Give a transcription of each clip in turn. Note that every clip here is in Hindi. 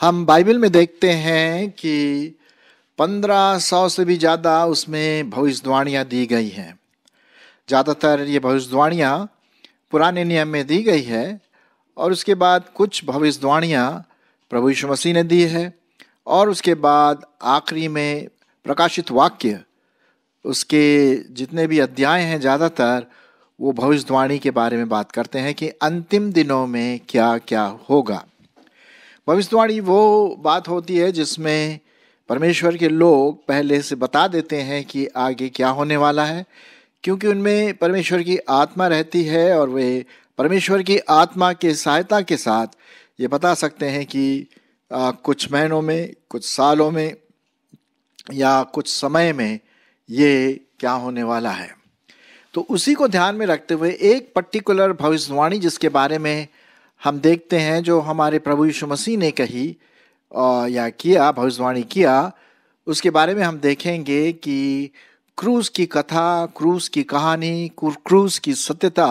हम बाइबल में देखते हैं कि पंद्रह सौ से भी ज़्यादा उसमें भविष्यवाणियाँ दी गई हैं ज़्यादातर ये भविष्यवाणियाँ पुराने नियम में दी गई है और उसके बाद कुछ भविष्यवाणियाँ प्रभु यीशु मसीह ने दी है और उसके बाद आखिरी में प्रकाशित वाक्य उसके जितने भी अध्याय हैं ज़्यादातर वो भविष्यवाणी के बारे में बात करते हैं कि अंतिम दिनों में क्या क्या होगा भविष्यवाणी वो बात होती है जिसमें परमेश्वर के लोग पहले से बता देते हैं कि आगे क्या होने वाला है क्योंकि उनमें परमेश्वर की आत्मा रहती है और वे परमेश्वर की आत्मा के सहायता के साथ ये बता सकते हैं कि आ, कुछ महीनों में कुछ सालों में या कुछ समय में ये क्या होने वाला है तो उसी को ध्यान में रखते हुए एक पर्टिकुलर भविष्यवाणी जिसके बारे में हम देखते हैं जो हमारे प्रभु यीशु मसीह ने कही या किया भविष्यवाणी किया उसके बारे में हम देखेंगे कि क्रूज की कथा क्रूज की कहानी क्रूज की सत्यता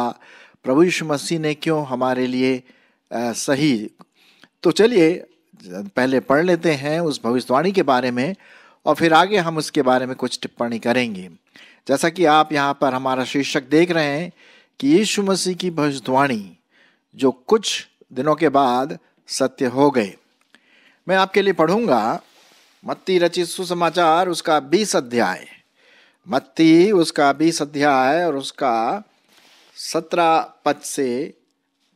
प्रभु यीशु मसीह ने क्यों हमारे लिए सही तो चलिए पहले पढ़ लेते हैं उस भविष्यवाणी के बारे में और फिर आगे हम उसके बारे में कुछ टिप्पणी करेंगे जैसा कि आप यहाँ पर हमारा शीर्षक देख रहे हैं कि यीशु मसीह की भविष्यवाणी जो कुछ दिनों के बाद सत्य हो गए मैं आपके लिए पढ़ूंगा मत्ती रचित सुसमाचार उसका बीस अध्याय मत्ती उसका बीस अध्याय और उसका सत्रह पद से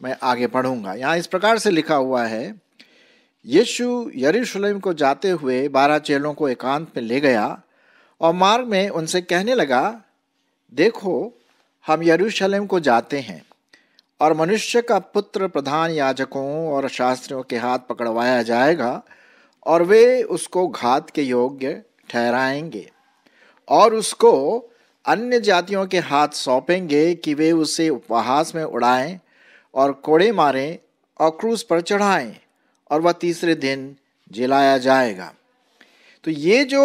मैं आगे पढ़ूंगा यहाँ इस प्रकार से लिखा हुआ है यीशु यरूशलेम को जाते हुए बारह चेलों को एकांत में ले गया और मार्ग में उनसे कहने लगा देखो हम यरूशलेम को जाते हैं और मनुष्य का पुत्र प्रधान याजकों और शास्त्रियों के हाथ पकड़वाया जाएगा और वे उसको घात के योग्य ठहराएंगे और उसको अन्य जातियों के हाथ सौंपेंगे कि वे उसे उपहास में उड़ाएं और कोड़े मारें और क्रूस पर चढ़ाएं और वह तीसरे दिन जलाया जाएगा तो ये जो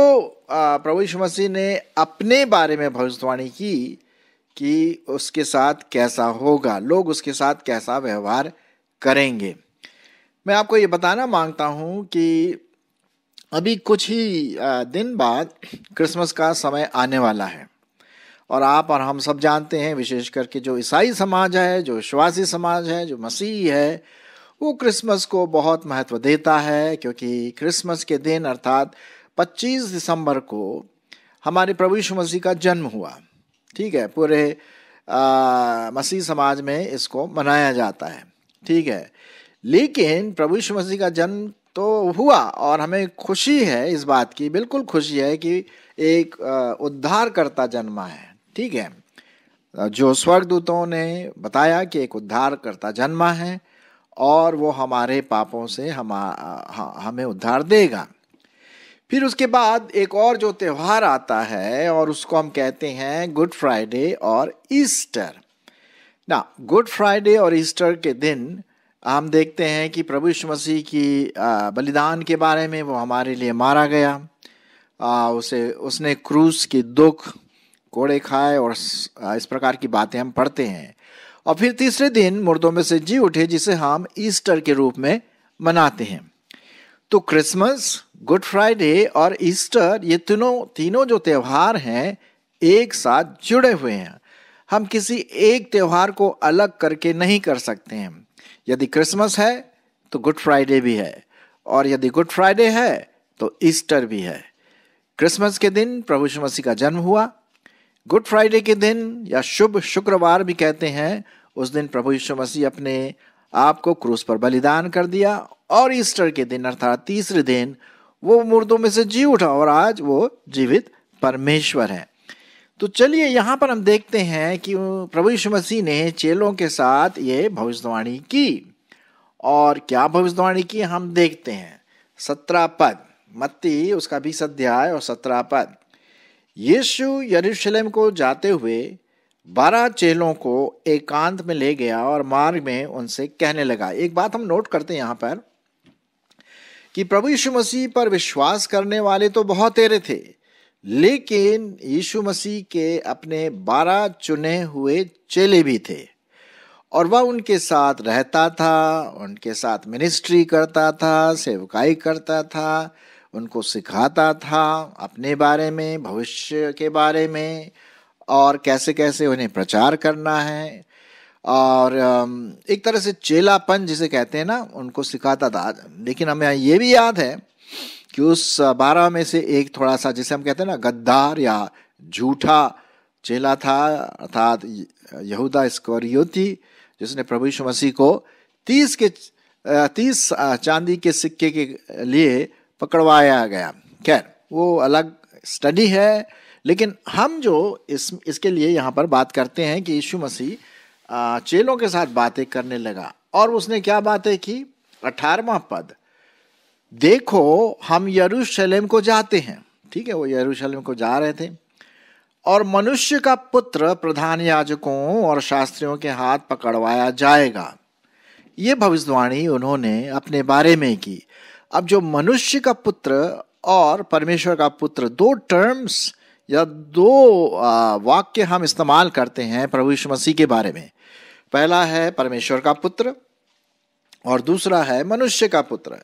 प्रभु यीशु मसीह ने अपने बारे में भविष्यवाणी की कि उसके साथ कैसा होगा लोग उसके साथ कैसा व्यवहार करेंगे मैं आपको ये बताना मांगता हूँ कि अभी कुछ ही दिन बाद क्रिसमस का समय आने वाला है और आप और हम सब जानते हैं विशेष करके जो ईसाई समाज है जो विश्वासी समाज है जो मसीह है वो क्रिसमस को बहुत महत्व देता है क्योंकि क्रिसमस के दिन अर्थात 25 दिसंबर को हमारे प्रभु यीशु मसीह का जन्म हुआ ठीक है पूरे मसीह समाज में इसको मनाया जाता है ठीक है लेकिन प्रभु यीशु मसीह का जन्म तो हुआ और हमें खुशी है इस बात की बिल्कुल खुशी है कि एक उद्धारकर्ता जन्मा है ठीक है जो स्वर्गदूतों ने बताया कि एक उद्धारकर्ता जन्मा है और वो हमारे पापों से हम हमें उद्धार देगा फिर उसके बाद एक और जो त्यौहार आता है और उसको हम कहते हैं गुड फ्राइडे और ईस्टर ना गुड फ्राइडे और ईस्टर के दिन हम देखते हैं कि प्रभु यीशु मसीह की बलिदान के बारे में वो हमारे लिए मारा गया आ, उसे उसने क्रूस की दुख कोड़े खाए और इस प्रकार की बातें हम पढ़ते हैं और फिर तीसरे दिन मुर्दों में से जी उठे जिसे हम ईस्टर के रूप में मनाते हैं तो क्रिसमस गुड फ्राइडे और ईस्टर ये तीनों तीनों जो त्यौहार हैं एक साथ जुड़े हुए हैं हम किसी एक त्यौहार को अलग करके नहीं कर सकते हैं यदि क्रिसमस है तो गुड फ्राइडे भी है और यदि गुड फ्राइडे है तो ईस्टर भी है क्रिसमस के दिन प्रभु मसीह का जन्म हुआ गुड फ्राइडे के दिन या शुभ शुक्रवार भी कहते हैं उस दिन प्रभु यीशु मसीह अपने आप को क्रूस पर बलिदान कर दिया और ईस्टर के दिन अर्थात तीसरे दिन वो मुर्दों में से जी उठा और आज वो जीवित परमेश्वर है तो चलिए यहाँ पर हम देखते हैं कि प्रभु यीशु मसीह ने चेलों के साथ ये भविष्यवाणी की और क्या भविष्यवाणी की हम देखते हैं सत्रह पद मत्ती उसका बीस अध्याय और सत्रह पद यीशु यरूशलेम को जाते हुए बारह चेलों को एकांत में ले गया और मार्ग में उनसे कहने लगा एक बात हम नोट करते हैं यहां पर कि प्रभु यीशु मसीह पर विश्वास करने वाले तो बहुत तेरे थे लेकिन यीशु मसीह के अपने बारह चुने हुए चेले भी थे और वह उनके साथ रहता था उनके साथ मिनिस्ट्री करता था सेवकाई करता था उनको सिखाता था अपने बारे में भविष्य के बारे में और कैसे कैसे उन्हें प्रचार करना है और एक तरह से चेलापन जिसे कहते हैं ना उनको सिखाता था लेकिन हमें ये भी याद है कि उस बारह में से एक थोड़ा सा जिसे हम कहते हैं ना गद्दार या झूठा चेला था अर्थात यहूदा स्कोरियोती जिसने प्रभु यीशु मसीह को तीस के तीस चांदी के सिक्के के लिए पकड़वाया गया खैर वो अलग स्टडी है लेकिन हम जो इस इसके लिए यहाँ पर बात करते हैं कि यीशु मसीह चेलों के साथ बातें करने लगा और उसने क्या बातें की अठारवा पद देखो हम यरूशलेम को जाते हैं ठीक है वो यरूशलेम को जा रहे थे और मनुष्य का पुत्र प्रधान याजकों और शास्त्रियों के हाथ पकड़वाया जाएगा ये भविष्यवाणी उन्होंने अपने बारे में की अब जो मनुष्य का पुत्र और परमेश्वर का पुत्र दो टर्म्स या दो वाक्य हम इस्तेमाल करते हैं प्रभु यीशु मसीह के बारे में पहला है परमेश्वर का पुत्र और दूसरा है मनुष्य का पुत्र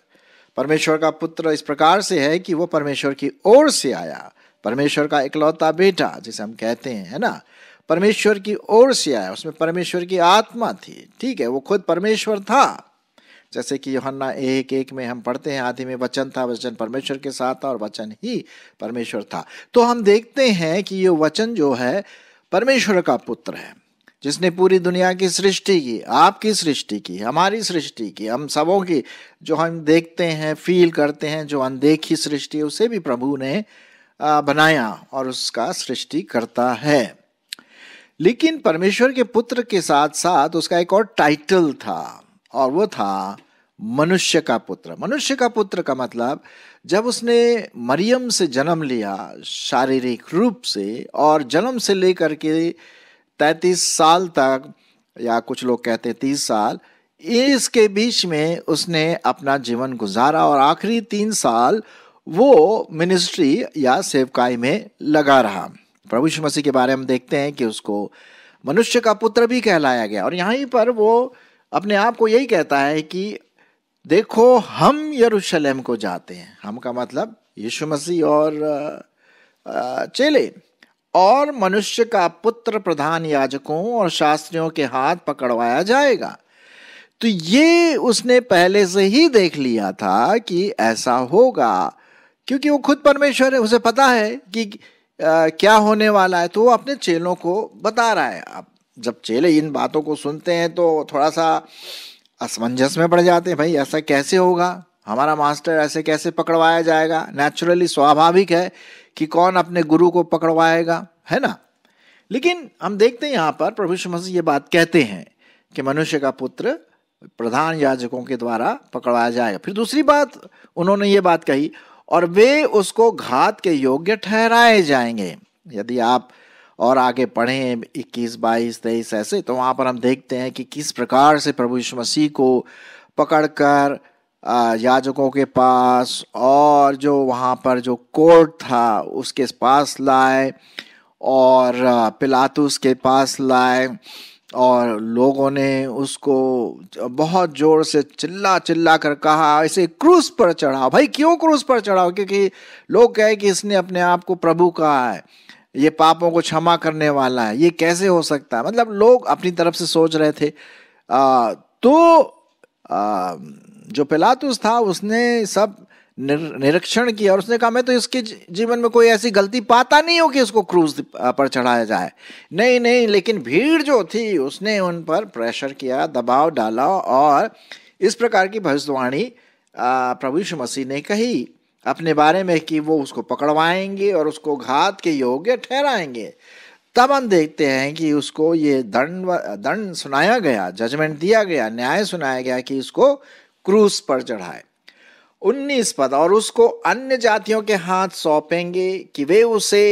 परमेश्वर का पुत्र इस प्रकार से है कि वो परमेश्वर की ओर से आया परमेश्वर का इकलौता बेटा जिसे हम कहते हैं है ना परमेश्वर की ओर से आया उसमें परमेश्वर की आत्मा थी ठीक है वो खुद परमेश्वर था जैसे कि योहन्ना एक एक में हम पढ़ते हैं आदि में वचन था वचन परमेश्वर के साथ था और वचन ही परमेश्वर था तो हम देखते हैं कि ये वचन जो है परमेश्वर का पुत्र है जिसने पूरी दुनिया की सृष्टि की आपकी सृष्टि की हमारी सृष्टि की हम सबों की जो हम देखते हैं फील करते हैं जो अनदेखी सृष्टि उसे भी प्रभु ने बनाया और उसका सृष्टि करता है लेकिन परमेश्वर के पुत्र के साथ साथ उसका एक और टाइटल था और वो था मनुष्य का पुत्र मनुष्य का पुत्र का मतलब जब उसने मरियम से जन्म लिया शारीरिक रूप से और जन्म से लेकर के तैंतीस साल तक या कुछ लोग कहते हैं तीस साल इसके बीच में उसने अपना जीवन गुजारा और आखिरी तीन साल वो मिनिस्ट्री या सेवकाई में लगा रहा प्रभु मसीह के बारे में देखते हैं कि उसको मनुष्य का पुत्र भी कहलाया गया और यहीं पर वो अपने आप को यही कहता है कि देखो हम यरूशलेम को जाते हैं हम का मतलब यीशु मसीह और चेले और मनुष्य का पुत्र प्रधान याजकों और शास्त्रियों के हाथ पकड़वाया जाएगा तो ये उसने पहले से ही देख लिया था कि ऐसा होगा क्योंकि वो खुद परमेश्वर है उसे पता है कि क्या होने वाला है तो वो अपने चेलों को बता रहा है अब जब चेले इन बातों को सुनते हैं तो थोड़ा सा असमंजस में पड़ जाते हैं भाई ऐसा कैसे होगा हमारा मास्टर ऐसे कैसे पकड़वाया जाएगा नेचुरली स्वाभाविक है कि कौन अपने गुरु को पकड़वाएगा है ना लेकिन हम देखते हैं यहाँ पर प्रभु श्री मसीह ये बात कहते हैं कि मनुष्य का पुत्र प्रधान याजकों के द्वारा पकड़वाया जाएगा फिर दूसरी बात उन्होंने ये बात कही और वे उसको घात के योग्य ठहराए जाएंगे यदि आप और आगे पढ़ें इक्कीस बाईस तेईस ऐसे तो वहाँ पर हम देखते हैं कि किस प्रकार से प्रभु यीशु मसीह को पकड़कर याजकों के पास और जो वहाँ पर जो कोर्ट था उसके पास लाए और पिलातुस के पास लाए और लोगों ने उसको बहुत जोर से चिल्ला चिल्ला कर कहा इसे क्रूस पर चढ़ाओ भाई क्यों क्रूस पर चढ़ाओ क्योंकि लोग कहे कि इसने अपने आप को प्रभु कहा है ये पापों को क्षमा करने वाला है ये कैसे हो सकता है मतलब लोग अपनी तरफ से सोच रहे थे आ, तो आ, जो पिलातुस था उसने सब निर निरीक्षण किया और उसने कहा मैं तो इसके जीवन में कोई ऐसी गलती पाता नहीं हो कि इसको क्रूज पर चढ़ाया जाए नहीं नहीं लेकिन भीड़ जो थी उसने उन पर प्रेशर किया दबाव डाला और इस प्रकार की भविष्यवाणी प्रभु यीशु मसीह ने कही अपने बारे में कि वो उसको पकड़वाएंगे और उसको घात के योग्य ठहराएंगे तब हम देखते हैं कि उसको ये दंड दंड सुनाया गया जजमेंट दिया गया न्याय सुनाया गया कि उसको क्रूस पर चढ़ाए उन्नीस पद और उसको अन्य जातियों के हाथ सौंपेंगे कि वे उसे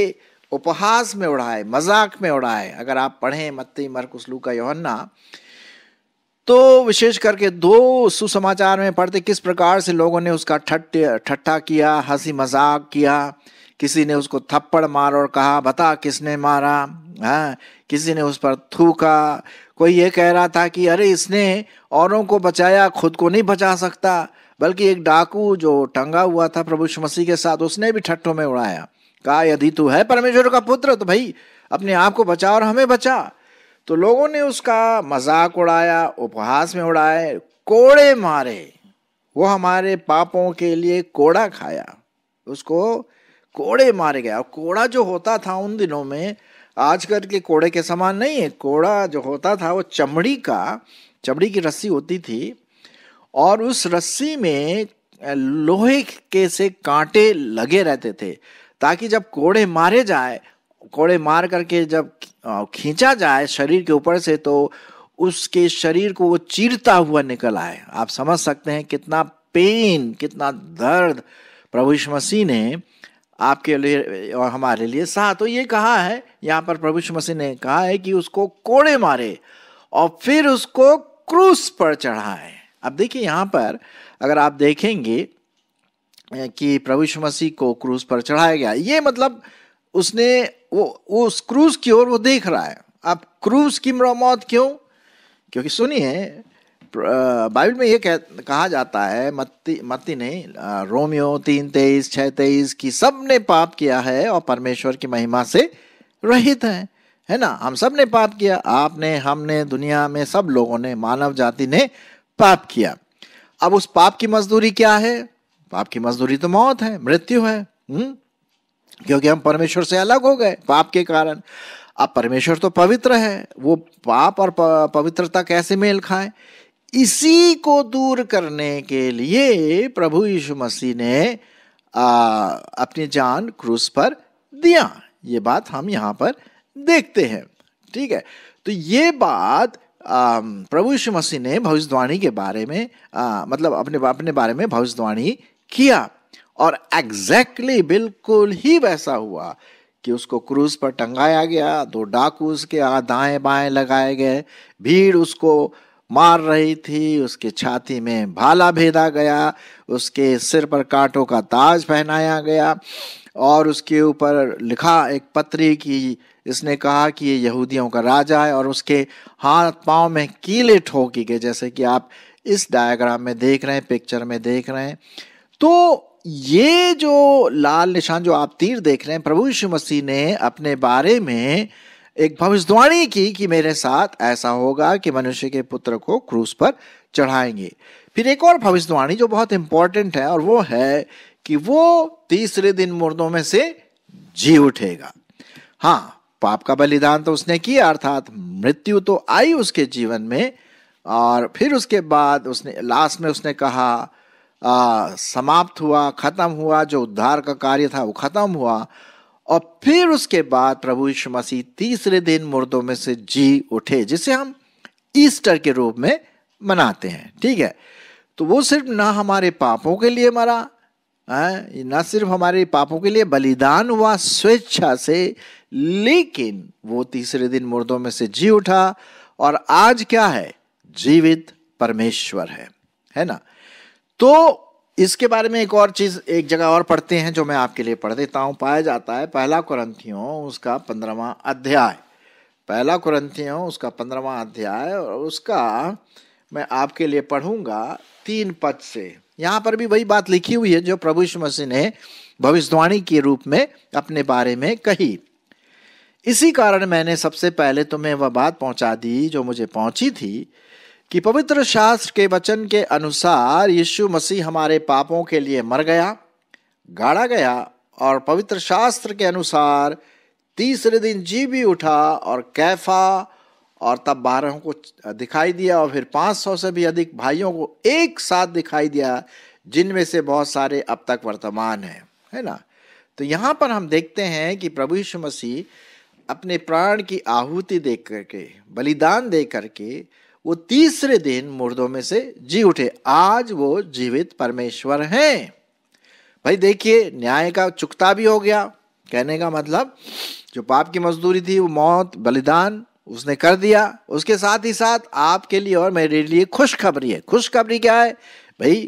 उपहास में उड़ाए मजाक में उड़ाए अगर आप पढ़ें मत्ती मरकुसलू का योहन्ना तो विशेष करके दो सुसमाचार में पढ़ते किस प्रकार से लोगों ने उसका ठट्ट ठट्ठा किया हंसी मजाक किया किसी ने उसको थप्पड़ मार और कहा बता किसने मारा हाँ किसी ने उस पर थूका कोई ये कह रहा था कि अरे इसने औरों को बचाया खुद को नहीं बचा सकता बल्कि एक डाकू जो टंगा हुआ था प्रभु मसीह के साथ उसने भी ठट्ठों में उड़ाया कहा यदि तू है परमेश्वर का पुत्र तो भाई अपने आप को बचा और हमें बचा तो लोगों ने उसका मजाक उड़ाया उपहास में उड़ाए कोड़े मारे वो हमारे पापों के लिए कोड़ा खाया उसको कोड़े मारे गया कोड़ा जो होता था उन दिनों में आजकल के कोड़े के समान नहीं है कोड़ा जो होता था वो चमड़ी का चमड़ी की रस्सी होती थी और उस रस्सी में लोहे के से कांटे लगे रहते थे ताकि जब कोड़े मारे जाए कोड़े मार करके जब खींचा जाए शरीर के ऊपर से तो उसके शरीर को वो चीरता हुआ निकल आए आप समझ सकते हैं कितना पेन कितना दर्द प्रभु यीशु मसीह ने आपके लिए और हमारे लिए सहा तो ये कहा है यहाँ पर प्रभु यीशु मसीह ने कहा है कि उसको कोड़े मारे और फिर उसको क्रूस पर चढ़ाए अब देखिए यहाँ पर अगर आप देखेंगे कि प्रभु यीशु मसीह को क्रूस पर चढ़ाया गया ये मतलब उसने वो वो उस क्रूज की ओर वो देख रहा है आप क्रूज की मौत क्यों क्योंकि सुनिए बाइबल में ये कह, कहा जाता है मत्ती मत्ती नहीं रोमियो तीन तेईस छः तेईस की सब ने पाप किया है और परमेश्वर की महिमा से रहित है है ना हम सब ने पाप किया आपने हमने दुनिया में सब लोगों ने मानव जाति ने पाप किया अब उस पाप की मजदूरी क्या है पाप की मजदूरी तो मौत है मृत्यु है हुँ? हम्म? क्योंकि हम परमेश्वर से अलग हो गए पाप के कारण अब परमेश्वर तो पवित्र है वो पाप और पवित्रता कैसे मेल खाए इसी को दूर करने के लिए प्रभु यीशु मसीह ने आ, अपनी जान क्रूस पर दिया ये बात हम यहाँ पर देखते हैं ठीक है तो ये बात प्रभु यीशु मसीह ने भविष्यवाणी के बारे में आ, मतलब अपने अपने बारे में भविष्यवाणी किया और एग्जैक्टली exactly, बिल्कुल ही वैसा हुआ कि उसको क्रूज पर टंगाया गया दो डाकू उसके दाएं बाएं लगाए गए भीड़ उसको मार रही थी उसके छाती में भाला भेदा गया उसके सिर पर कांटों का ताज पहनाया गया और उसके ऊपर लिखा एक पत्री की इसने कहा कि ये यहूदियों का राजा है और उसके हाथ पांव में कीले ठोकी गए जैसे कि आप इस डायग्राम में देख रहे हैं पिक्चर में देख रहे हैं तो ये जो लाल निशान जो आप तीर देख रहे हैं प्रभु यीशु मसीह ने अपने बारे में एक भविष्यवाणी की कि मेरे साथ ऐसा होगा कि मनुष्य के पुत्र को क्रूस पर चढ़ाएंगे फिर एक और भविष्यवाणी जो बहुत इंपॉर्टेंट है और वो है कि वो तीसरे दिन मुर्दों में से जी उठेगा हाँ पाप का बलिदान तो उसने किया अर्थात मृत्यु तो आई उसके जीवन में और फिर उसके बाद उसने लास्ट में उसने कहा आ, समाप्त हुआ खत्म हुआ जो उद्धार का कार्य था वो खत्म हुआ और फिर उसके बाद प्रभु यीशु मसीह तीसरे दिन मुर्दों में से जी उठे जिसे हम ईस्टर के रूप में मनाते हैं ठीक है तो वो सिर्फ ना हमारे पापों के लिए मरा है ना सिर्फ हमारे पापों के लिए बलिदान हुआ स्वेच्छा से लेकिन वो तीसरे दिन मुर्दों में से जी उठा और आज क्या है जीवित परमेश्वर है है ना तो इसके बारे में एक और चीज एक जगह और पढ़ते हैं जो मैं आपके लिए पढ़ देता हूं पाया जाता है पहला क्रंथियों उसका पंद्रवा अध्याय पहला क्रंथियों उसका पंद्रवा अध्याय और उसका मैं आपके लिए पढ़ूंगा तीन पद से यहाँ पर भी वही बात लिखी हुई है जो प्रभु मसीह ने भविष्यवाणी के रूप में अपने बारे में कही इसी कारण मैंने सबसे पहले तुम्हें वह बात पहुंचा दी जो मुझे पहुंची थी कि पवित्र शास्त्र के वचन के अनुसार यीशु मसीह हमारे पापों के लिए मर गया गाड़ा गया और पवित्र शास्त्र के अनुसार तीसरे दिन जी भी उठा और कैफा और तब बारह को दिखाई दिया और फिर पाँच सौ से भी अधिक भाइयों को एक साथ दिखाई दिया जिनमें से बहुत सारे अब तक वर्तमान हैं है ना तो यहाँ पर हम देखते हैं कि प्रभु यीशु मसीह अपने प्राण की आहुति दे करके बलिदान दे करके वो तीसरे दिन मुर्दों में से जी उठे आज वो जीवित परमेश्वर हैं भाई देखिए न्याय का चुकता भी हो गया कहने का मतलब जो पाप की मजदूरी थी वो मौत बलिदान उसने कर दिया उसके साथ ही साथ आपके लिए और मेरे लिए खुशखबरी है खुशखबरी क्या है भाई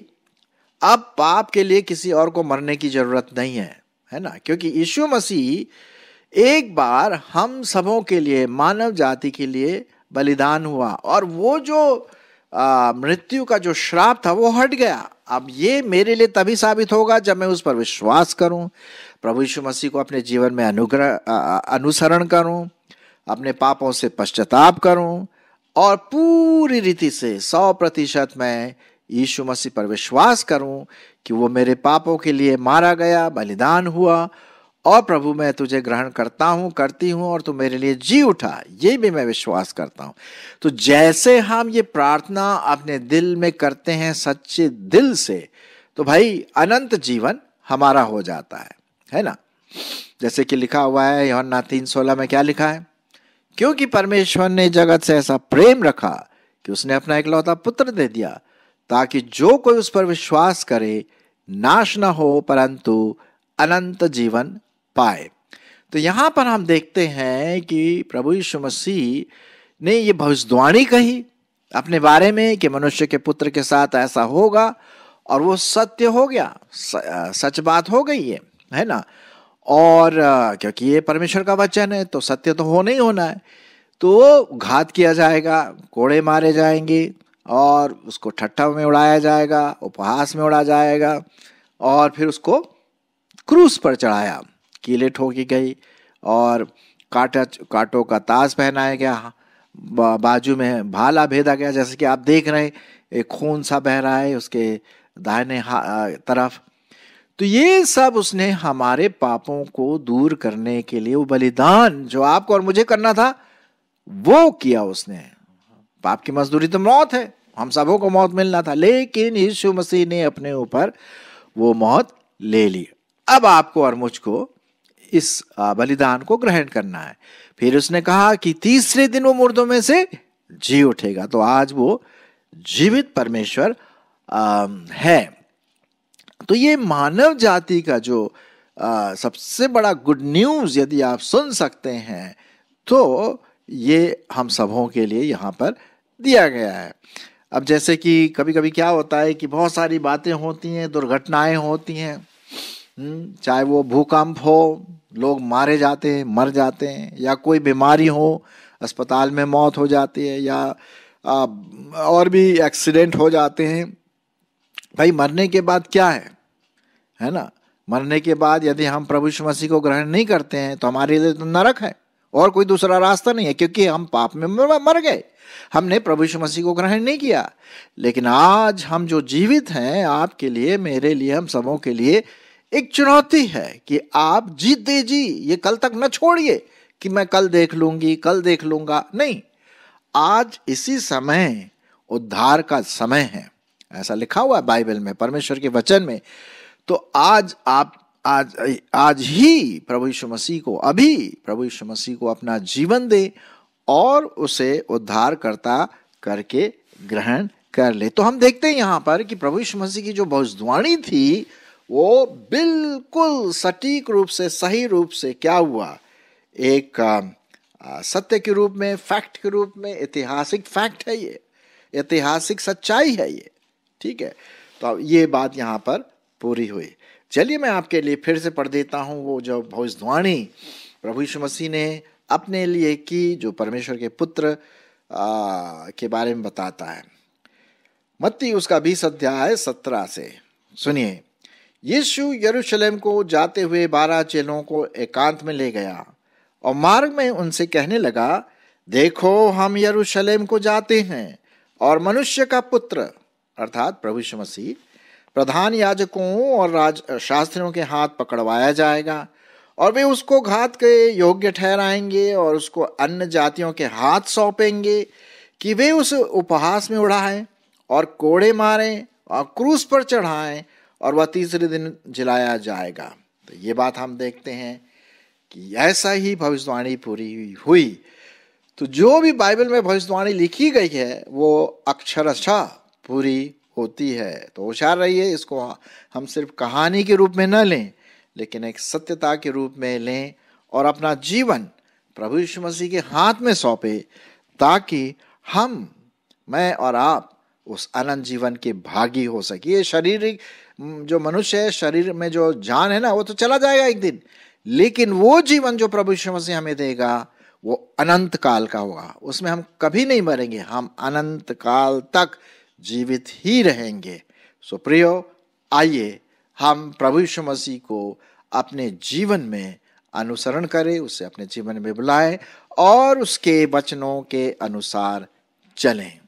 अब पाप के लिए किसी और को मरने की जरूरत नहीं है है ना क्योंकि यीशु मसीह एक बार हम सबों के लिए मानव जाति के लिए बलिदान हुआ और वो जो मृत्यु का जो श्राप था वो हट गया अब ये मेरे लिए तभी साबित होगा जब मैं उस पर विश्वास करूं प्रभु यीशु मसीह को अपने जीवन में अनुग्रह अनुसरण करूं अपने पापों से पश्चाताप करूं और पूरी रीति से सौ प्रतिशत मैं यीशु मसीह पर विश्वास करूं कि वो मेरे पापों के लिए मारा गया बलिदान हुआ और प्रभु मैं तुझे ग्रहण करता हूं करती हूं और तू मेरे लिए जी उठा ये भी मैं विश्वास करता हूं तो जैसे हम ये प्रार्थना अपने दिल में करते हैं सच्चे दिल से तो भाई अनंत जीवन हमारा हो जाता है है ना जैसे कि लिखा हुआ है योहन्ना तीन सोलह में क्या लिखा है क्योंकि परमेश्वर ने जगत से ऐसा प्रेम रखा कि उसने अपना इकलौता पुत्र दे दिया ताकि जो कोई उस पर विश्वास करे नाश ना हो परंतु अनंत जीवन पाए तो यहाँ पर हम देखते हैं कि प्रभु यीशु मसीह ने ये भविष्यवाणी कही अपने बारे में कि मनुष्य के पुत्र के साथ ऐसा होगा और वो सत्य हो गया सच बात हो गई है है ना और क्योंकि ये परमेश्वर का वचन है तो सत्य तो होना ही होना है तो घात किया जाएगा कोड़े मारे जाएंगे और उसको ठट्ठा में उड़ाया जाएगा उपहास में उड़ा जाएगा और फिर उसको क्रूस पर चढ़ाया कीले ठोकी गई और काटा कांटों का ताज पहनाया गया बाजू में भाला भेदा गया जैसे कि आप देख रहे हैं एक खून सा बह रहा है उसके दाहिने तरफ तो ये सब उसने हमारे पापों को दूर करने के लिए वो बलिदान जो आपको और मुझे करना था वो किया उसने पाप की मजदूरी तो मौत है हम सबों को मौत मिलना था लेकिन यीशु मसीह ने अपने ऊपर वो मौत ले ली अब आपको और मुझको इस बलिदान को ग्रहण करना है फिर उसने कहा कि तीसरे दिन वो मुर्दों में से जी उठेगा तो आज वो जीवित परमेश्वर है तो ये मानव जाति का जो सबसे बड़ा गुड न्यूज़ यदि आप सुन सकते हैं तो ये हम सबों के लिए यहाँ पर दिया गया है अब जैसे कि कभी कभी क्या होता है कि बहुत सारी बातें होती हैं दुर्घटनाएं होती हैं हम्म, चाहे वो भूकंप हो लोग मारे जाते हैं मर जाते हैं या कोई बीमारी हो अस्पताल में मौत हो जाती है या आ, और भी एक्सीडेंट हो जाते हैं भाई मरने के बाद क्या है है ना मरने के बाद यदि हम प्रभु मसीह को ग्रहण नहीं करते हैं तो हमारे लिए तो नरक है और कोई दूसरा रास्ता नहीं है क्योंकि हम पाप में मर गए हमने प्रभु मसीह को ग्रहण नहीं किया लेकिन आज हम जो जीवित हैं आपके लिए मेरे लिए हम सबों के लिए एक चुनौती है कि आप जीत दे जी ये कल तक न छोड़िए कि मैं कल देख लूंगी कल देख लूंगा नहीं आज इसी समय उद्धार का समय है ऐसा लिखा हुआ है बाइबल में परमेश्वर के वचन में तो आज आप आज आज ही प्रभु यीशु मसीह को अभी प्रभु यीशु मसीह को अपना जीवन दे और उसे उद्धारकर्ता करके ग्रहण कर ले तो हम देखते हैं यहां पर कि प्रभु यीशु मसीह की जो भविष्यवाणी थी वो बिल्कुल सटीक रूप से सही रूप से क्या हुआ एक सत्य के रूप में फैक्ट के रूप में ऐतिहासिक फैक्ट है ये ऐतिहासिक सच्चाई है ये ठीक है तो ये बात यहाँ पर पूरी हुई चलिए मैं आपके लिए फिर से पढ़ देता हूँ वो जो भविष्यवाणी प्रभु यीशु मसीह ने अपने लिए की जो परमेश्वर के पुत्र आ, के बारे में बताता है मत्ती उसका बीस अध्याय सत्रह से सुनिए यीशु यरूशलेम को जाते हुए बारह चेलों को एकांत में ले गया और मार्ग में उनसे कहने लगा देखो हम यरूशलेम को जाते हैं और मनुष्य का पुत्र अर्थात प्रभु मसीह प्रधान याजकों और राज शास्त्रियों के हाथ पकड़वाया जाएगा और वे उसको घात के योग्य ठहराएंगे और उसको अन्य जातियों के हाथ सौंपेंगे कि वे उस उपहास में उड़ाएं और कोड़े मारें और क्रूस पर चढ़ाएं और वह तीसरे दिन जलाया जाएगा तो ये बात हम देखते हैं कि ऐसा ही भविष्यवाणी पूरी हुई तो जो भी बाइबल में भविष्यवाणी लिखी गई है वो अक्षरशा पूरी होती है तो होशियार रहिए इसको हम सिर्फ कहानी के रूप में न लें लेकिन एक सत्यता के रूप में लें और अपना जीवन प्रभु यीशु मसीह के हाथ में सौंपे ताकि हम मैं और आप उस अनंत जीवन के भागी हो सके ये शरीर जो मनुष्य है शरीर में जो जान है ना वो तो चला जाएगा एक दिन लेकिन वो जीवन जो प्रभु मसीह हमें देगा वो अनंत काल का होगा उसमें हम कभी नहीं मरेंगे हम अनंत काल तक जीवित ही रहेंगे सो प्रियो आइए हम प्रभु मसीह को अपने जीवन में अनुसरण करें उसे अपने जीवन में बुलाएं और उसके वचनों के अनुसार चलें